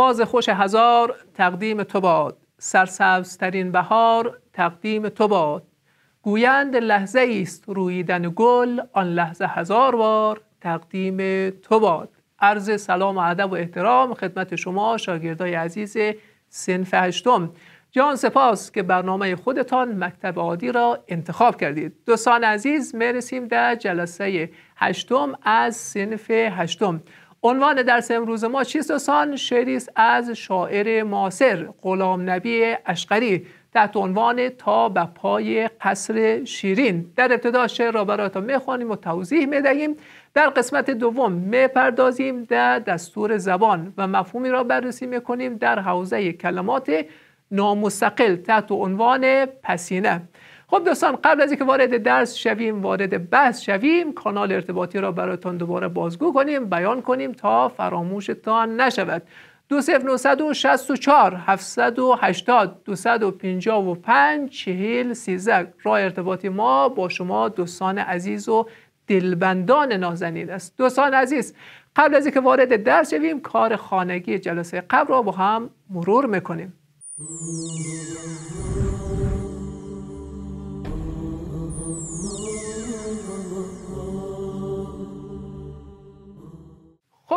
آواز خوش هزار تقدیم تو باد سرسبزترین بهار تقدیم تو باد گویند لحظه است رویدن گل آن لحظه هزار بار تقدیم تو باد عرض سلام و ادب و احترام خدمت شما شاگردای عزیز سنف هشتم جان سپاس که برنامه خودتان مکتب عادی را انتخاب کردید دوستان عزیز میرسیم در جلسه هشتم از سنف هشتم عنوان درس امروز ما چیست دوستان شعری از شاعر معاصر غلام نبی اشقری تحت عنوان تا به پای قصر شیرین در ابتدا شعر را براتون میخوانیم و توضیح میدهیم در قسمت دوم میپردازیم در دستور زبان و مفهومی را بررسی میکنیم در حوزه کلمات نامستقل تحت عنوان پسینه خب دوستان قبل از اینکه وارد درس شویم وارد بحث شویم کانال ارتباطی را براتان دوباره بازگو کنیم بیان کنیم تا فراموشتان نشود و پینجا و پنج چهل سیزک راه ارتباطی ما با شما دوستان عزیز و دلبندان نازنین است دوستان عزیز قبل از اینکه وارد درس شویم کار خانگی جلسه قبل را با هم مرور میکنیم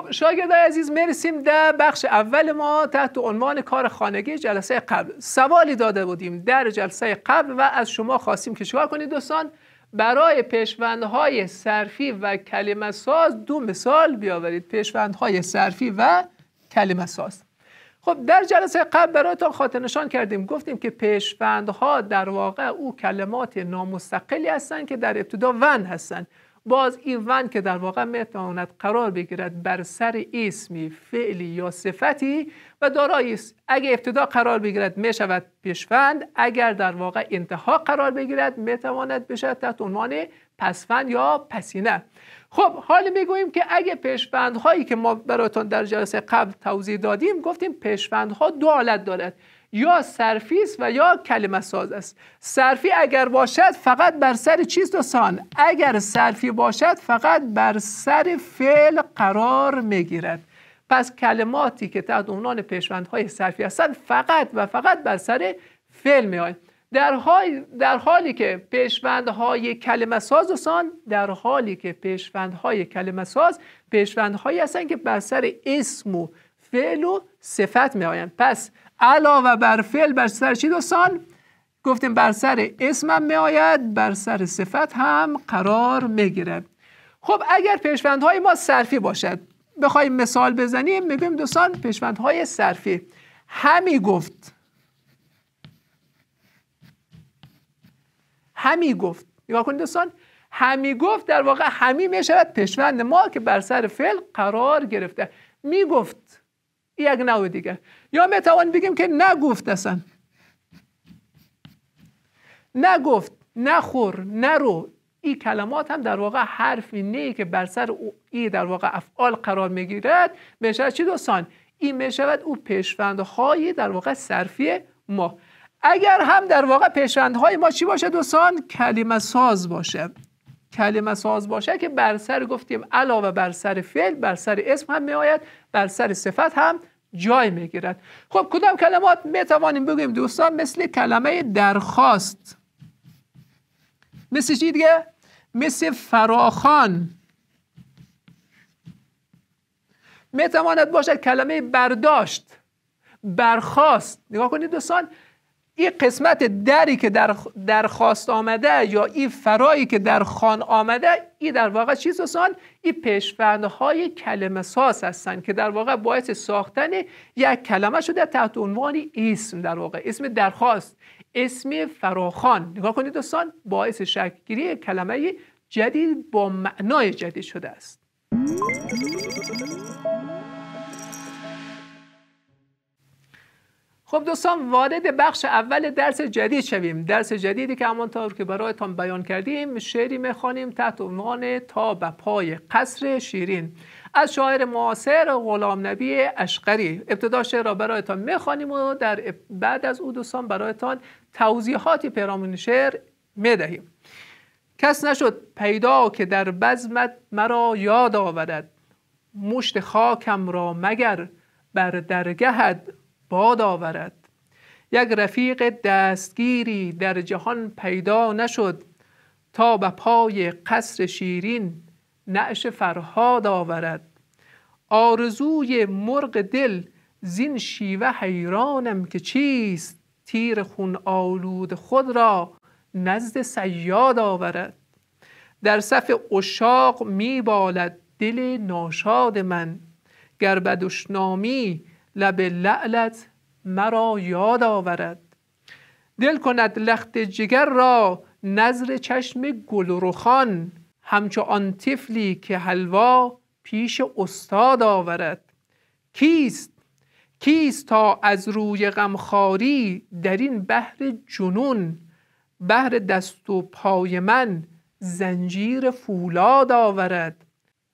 خب عزیز میرسیم در بخش اول ما تحت عنوان کار خانگی جلسه قبل سوالی داده بودیم در جلسه قبل و از شما خواستیم که چکار کنید دوستان برای پیشوندهای صرفی و کلمه ساز دو مثال بیاورید پیشوندهای صرفی و کلمه ساز خب در جلسه قبل برایتان خاطر نشان کردیم گفتیم که پیشوندها در واقع او کلمات نامستقلی هستند که در ابتدا ون هستند باز ون که در واقع میتواند قرار بگیرد بر سر اسمی فعلی یا صفتی و دارایی است اگر ابتدا قرار بگیرد میشود شود پیشوند اگر در واقع انتها قرار بگیرد میتواند بشه بشود تحت عنوان پسفند یا پسینه خب حالا میگوییم که اگه پیشوند هایی که ما براتون در جلسه قبل توضیح دادیم گفتیم پیشوند دو حالت دارد یا صرفی است و یا کلمه ساز است صرفی اگر باشد فقط بر سر چیز سان. اگر صرفی باشد فقط بر سر فعل قرار میگیرد پس کلماتی که تحت عنوان پیشوندهای صرفی هستند فقط و فقط بر سر فعل میآیند در, در حالی که پیشوندهای کلمه ساز سان در حالی که پیشوندهای کلمه ساز پیشوندهایی هستند که بر سر اسم و فعل و صفت می آیند پس علاوه بر فعل بر سر چی دوستان گفتیم بر سر اسمم میآید بر سر صفت هم قرار میگیرد. خب اگر پیشوندهای ما صرفی باشد بخوایم مثال بزنیم میگویم دوستان پیشوندهای صرفی همی گفت همی گفت نگاه کنید دوستان همی گفت در واقع همی میشود پیشوند ما که بر سر فعل قرار گرفته میگفت یک نوع دیگر یا می بگیم که نگفت اصلا نگفت نخور نرو این کلمات هم در واقع حرفی نیه که بر سر ای در واقع افعال قرار میگیرد میشه چی دوستان این میشود او پیشوندهای در واقع صرفی ما اگر هم در واقع پیشوندهای ما چی باشه دوستان کلمه ساز باشه کلمه ساز باشه که بر سر گفتیم علاوه بر سر فعل بر سر اسم هم میآید بر سر صفت هم جای میگیرد خب کدام کلمات میتوانیم بگویم دوستان مثل کلمه درخواست مثل چی دیگه مثل فراخان میتواند باشد کلمه برداشت برخواست نگاه کنید دوستان این قسمت دری که در درخواست آمده یا این فرایی که در خان آمده این در واقع چیز دوستان؟ این پشفندهای کلمه ساز هستن که در واقع باعث ساختن یک کلمه شده تحت عنوان اسم در واقع اسم درخواست اسم فراخان نگاه کنید دوستان باعث شکلگیری کلمه جدید با معنای جدید شده است خب دوستان وارد بخش اول درس جدید شویم درس جدیدی که همانطور که برایتان بیان کردیم شعری میخوانیم تحت عنوان تا به پای قصر شیرین از شاعر معاصر غلام نبی اشقری ابتدا شعر را برایتان میخوانیم و در بعد از او دوستان برایتان توضیحاتی پیرامون شعر میدهیم کس نشد پیدا که در بزمت مرا یاد آورد مشت خاکم را مگر بر درگهت باد آورد یک رفیق دستگیری در جهان پیدا نشد تا به پای قصر شیرین نعش فرهاد آورد آرزوی مرغ دل زین شیوه حیرانم که چیست تیر خون آلود خود را نزد سیاد آورد در صف اشاق می بالد دل ناشاد من گر به دشنامی لب لعلت مرا یاد آورد دل کند لخت جگر را نظر چشم گل رخان همچو آن طفلی که حلوا پیش استاد آورد کیست کیست تا از روی غمخواری در این بحر جنون بحر دست و پای من زنجیر فولاد آورد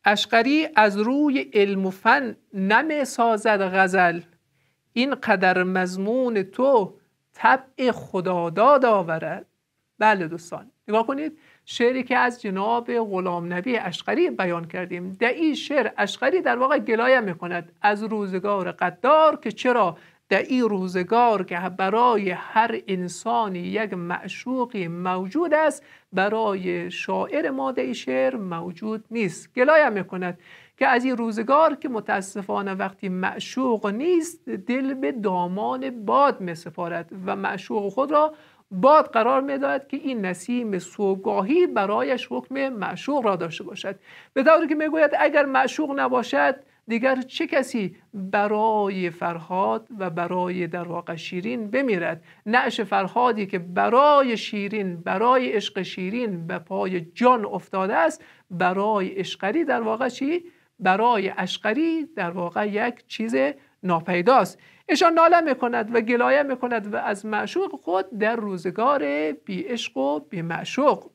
اشقری از روی علم و فن نمی سازد غزل این قدر مضمون تو طبع خداداد آورد بله دوستان نگاه کنید شعری که از جناب غلام نبی اشقری بیان کردیم در این شعر اشقری در واقع گلایه میکند از روزگار قدار که چرا در این روزگار که برای هر انسانی یک معشوقی موجود است برای شاعر ماده شعر موجود نیست گلایه میکند که از این روزگار که متاسفانه وقتی معشوق نیست دل به دامان باد می و معشوق خود را باد قرار میداد که این نسیم سوگاهی برایش حکم معشوق را داشته باشد به طوری که میگوید اگر معشوق نباشد دیگر چه کسی برای فرهاد و برای در واقع شیرین بمیرد نعش فرهادی که برای شیرین برای عشق شیرین به پای جان افتاده است برای عشقری در واقع چی برای اشقری در واقع یک چیز ناپیداست اشان ناله میکند و گلایه میکند و از معشوق خود در روزگار بی عشق و بی معشوق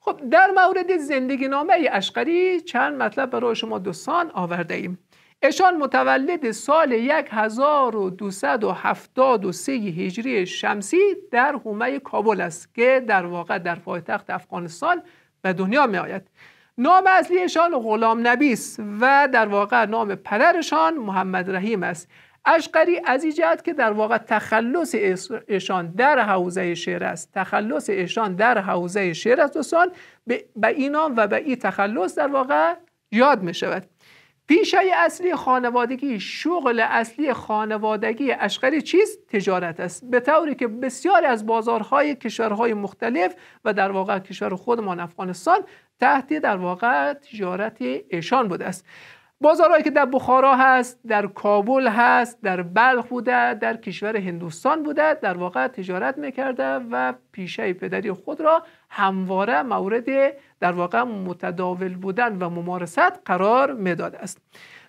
خب در مورد زندگی نامه اشقری چند مطلب برای شما دوستان آورده ایم اشان متولد سال 1273 هجری شمسی در حومه کابل است که در واقع در پایتخت افغانستان به دنیا می آید نام اصلیشان غلام نبی است و در واقع نام پدرشان محمد رحیم است اشقری از این جهت که در واقع تخلص ایشان در حوزه شعر است تخلص ایشان در حوزه شعر است دوستان به اینا و به این تخلص در واقع یاد می شود پیشه اصلی خانوادگی شغل اصلی خانوادگی اشقری چیز تجارت است به طوری که بسیاری از بازارهای کشورهای مختلف و در واقع کشور خودمان افغانستان تحت در واقع تجارت ایشان بوده است بازارهایی که در بخارا هست در کابل هست در بلخ بوده در کشور هندوستان بوده در واقع تجارت میکرده و پیشه پدری خود را همواره مورد در واقع متداول بودن و ممارست قرار میداده است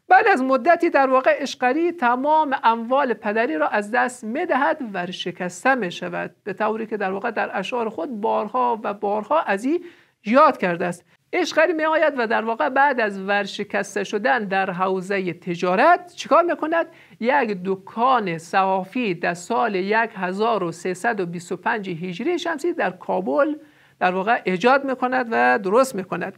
بعد از مدتی در واقع اشقری تمام اموال پدری را از دست میدهد و شکسته می شود به طوری که در واقع در اشعار خود بارها و بارها از این یاد کرده است اشقری می آید و در واقع بعد از ورشکسته شدن در حوزه تجارت چیکار میکند یک دکان صحافی در سال 1325 هجری شمسی در کابل در واقع ایجاد میکند و درست میکند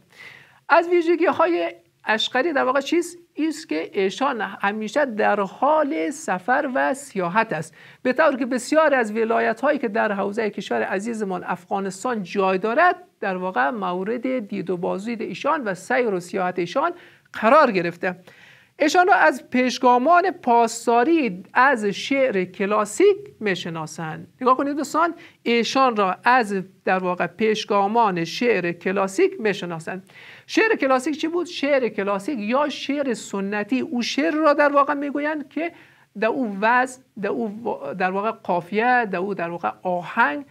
از ویژگی های اشقری در واقع چیست؟ ایست که ایشان همیشه در حال سفر و سیاحت است به طور که بسیار از ولایت هایی که در حوزه کشور عزیزمان افغانستان جای دارد در واقع مورد دید و بازدید ایشان و سیر و سیاحت ایشان قرار گرفته ایشان را از پیشگامان پاسداری از شعر کلاسیک میشناسند نگاه کنید دوستان ایشان را از در واقع پیشگامان شعر کلاسیک میشناسند شعر کلاسیک چی بود شعر کلاسیک یا شعر سنتی او شعر را در واقع میگویند که در او وزن در واقع قافیه در او در واقع آهنگ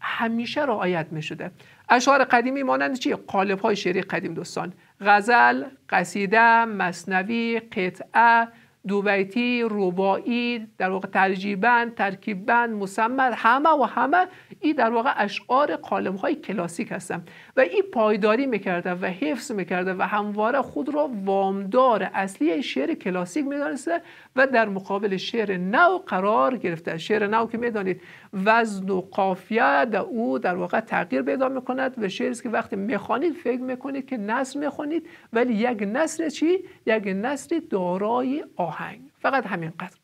همیشه رعایت می شده اشعار قدیمی مانند چی قالب های شعری قدیم دوستان غزل قصیده مصنوی قطعه دوبیتی ربایی در واقع ترجیبند ترکیبند مسمد همه و همه این در واقع اشعار قالم های کلاسیک هستن و این پایداری میکرده و حفظ میکرده و همواره خود را وامدار اصلی شعر کلاسیک میدانسته و در مقابل شعر نو قرار گرفته شعر نو که میدانید وزن و قافیه در او در واقع تغییر پیدا میکند و شعر است که وقتی میخوانید فکر میکنید که نصر میخوانید ولی یک نصر چی یک نصر دارای آهنگ فقط همینقدر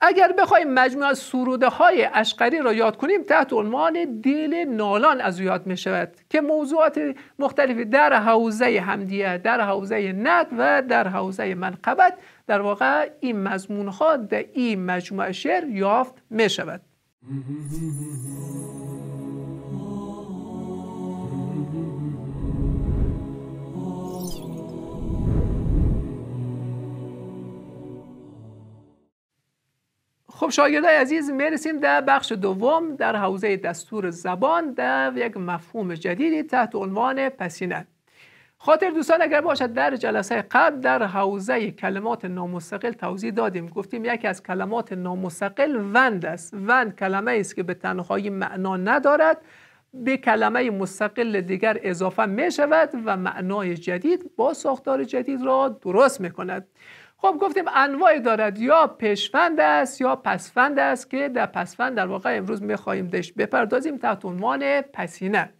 اگر بخوایم مجموعه سروده های اشقری را یاد کنیم تحت عنوان دل نالان از یاد می شود که موضوعات مختلفی در حوزه همدیه در حوزه نت و در حوزه منقبت در واقع این مضمون ها در این مجموعه شعر یافت می شود خب شاگردای عزیز میرسیم در بخش دوم در حوزه دستور زبان در یک مفهوم جدیدی تحت عنوان پسینه خاطر دوستان اگر باشد در جلسه قبل در حوزه کلمات نامستقل توضیح دادیم گفتیم یکی از کلمات نامستقل وند است وند کلمه است که به تنهایی معنا ندارد به کلمه مستقل دیگر اضافه می شود و معنای جدید با ساختار جدید را درست می کند خب گفتیم انواع دارد یا پشفند است یا پسفند است که در پسفند در واقع امروز می خواهیم بپردازیم تحت عنوان پسینه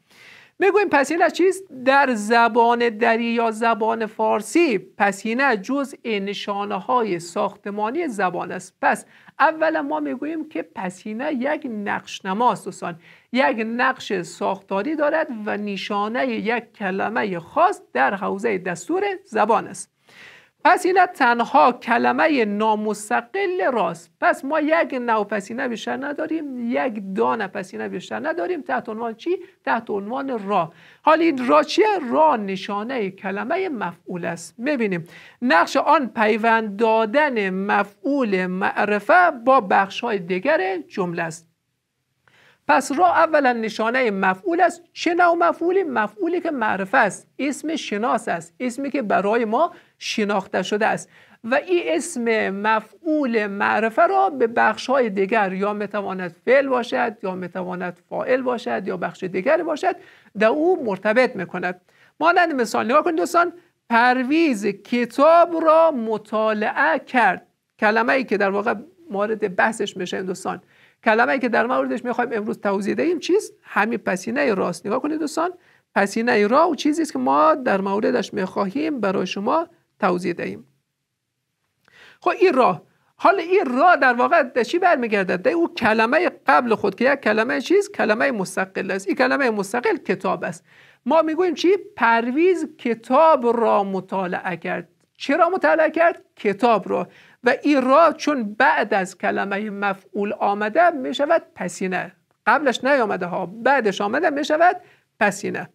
میگویم از چیست در زبان دری یا زبان فارسی پسینه جز نشانه های ساختمانی زبان است پس اولا ما میگوییم که پسینه یک نقش نماست دوستان یک نقش ساختاری دارد و نشانه یک کلمه خاص در حوزه دستور زبان است اینه تنها کلمه نامستقل راست پس ما یک نوپسینه بیشتر نداریم یک دا پسینه بیشتر نداریم تحت عنوان چی؟ تحت عنوان را حال این را چیه؟ را نشانه کلمه مفعول است میبینیم نقش آن پیوند دادن مفعول معرفه با بخش های دیگر جمله است پس را اولا نشانه مفعول است چه نوع مفعولی؟ مفعولی که معرفه است اسم شناس است اسمی که برای ما شناخته شده است و این اسم مفعول معرفه را به بخش های دیگر یا میتواند فعل باشد یا میتواند فاعل باشد یا بخش دیگر باشد در او مرتبط میکند مانند مثال نگاه کنید دوستان پرویز کتاب را مطالعه کرد کلمه ای که در واقع مورد بحثش میشه دوستان کلمه ای که در موردش میخوایم امروز توضیح دهیم چیز همین پسینه راست نگاه کنید دوستان پسینه را و چیزی است که ما در موردش میخواهیم برای شما توضیح دهیم خب این راه حالا این راه در واقع در چی برمیگردد در او کلمه قبل خود که یک کلمه چیز کلمه مستقل است این کلمه مستقل کتاب است ما میگوییم چی پرویز کتاب را مطالعه کرد چرا مطالعه کرد کتاب را و این را چون بعد از کلمه مفعول آمده میشود پسینه قبلش نیامده ها بعدش آمده میشود پسینه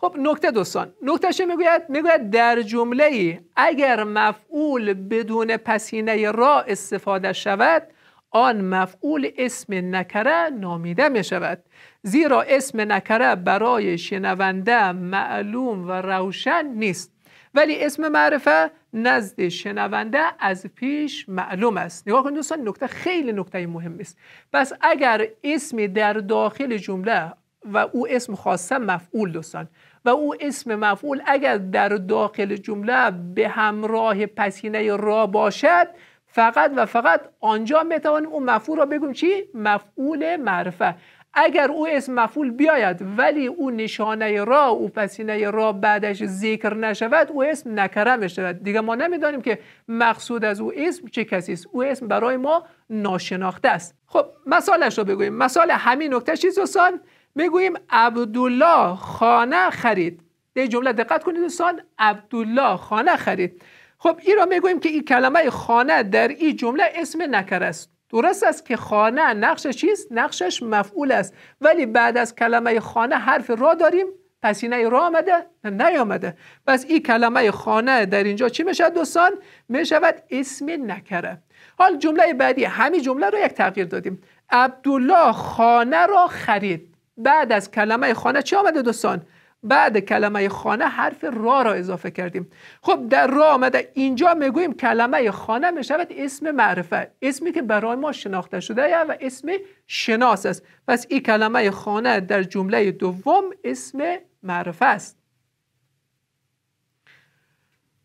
خب نکته دوستان نکتهش میگوید میگوید در جمله ای اگر مفعول بدون پسینه را استفاده شود آن مفعول اسم نکره نامیده می شود زیرا اسم نکره برای شنونده معلوم و روشن نیست ولی اسم معرفه نزد شنونده از پیش معلوم است نگاه کنید دوستان نکته خیلی نکته مهم است پس اگر اسمی در داخل جمله و او اسم خاصه مفعول دوستان و او اسم مفعول اگر در داخل جمله به همراه پسینه را باشد فقط و فقط آنجا میتوانیم اون مفعول را بگم چی؟ مفعول معرفه اگر او اسم مفعول بیاید ولی او نشانه را او پسینه را بعدش ذکر نشود او اسم نکره میشود دیگه ما نمیدانیم که مقصود از او اسم چه کسی است او اسم برای ما ناشناخته است خب مثالش را بگوییم مثال همین نکته چیز دوستان میگوییم عبدالله خانه خرید در جمله دقت کنید دوستان عبدالله خانه خرید خب این را میگوییم که این کلمه خانه در این جمله اسم نکر است درست است که خانه نقش چیست نقشش مفعول است ولی بعد از کلمه خانه حرف را داریم پس این را آمده نیامده پس این کلمه خانه در اینجا چی میشه دوستان میشود اسم نکره حال جمله بعدی همین جمله را یک تغییر دادیم عبدالله خانه را خرید بعد از کلمه خانه چی آمده دوستان بعد کلمه خانه حرف را را اضافه کردیم خب در را آمده اینجا میگوییم کلمه خانه میشود اسم معرفه اسمی که برای ما شناخته شده و اسم شناس است پس این کلمه خانه در جمله دوم اسم معرفه است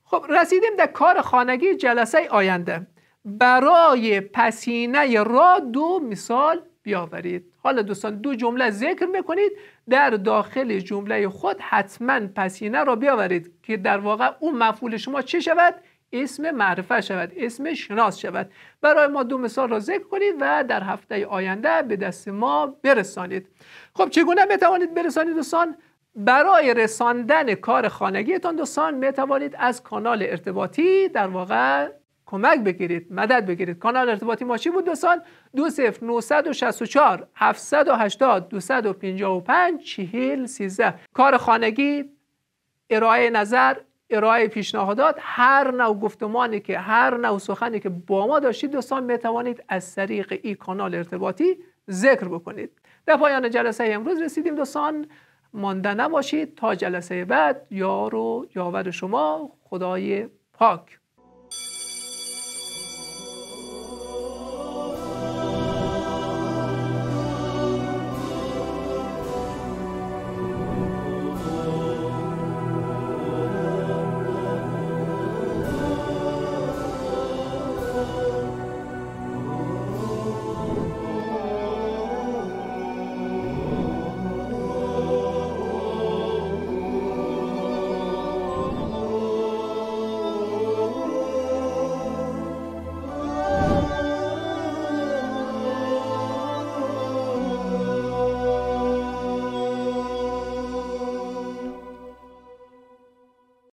خب رسیدیم در کار خانگی جلسه آینده برای پسینه را دو مثال بیاورید حالا دوستان دو جمله ذکر میکنید در داخل جمله خود حتما پسینه را بیاورید که در واقع اون مفعول شما چه شود اسم معرفه شود اسم شناس شود برای ما دو مثال را ذکر کنید و در هفته آینده به دست ما برسانید خب چگونه میتوانید برسانید دوستان برای رساندن کار خانگیتان دوستان میتوانید از کانال ارتباطی در واقع کمک بگیرید مدد بگیرید کانال ارتباطی ما چی بود دوستان پنجاه و پنج، چهل، سیزده. کار خانگی ارائه نظر ارائه پیشنهادات هر نوع گفتمانی که هر نوع سخنی که با ما داشتید دوستان میتوانید از طریق این کانال ارتباطی ذکر بکنید در پایان جلسه امروز رسیدیم دوستان مانده نباشید تا جلسه بعد یار و یاور شما خدای پاک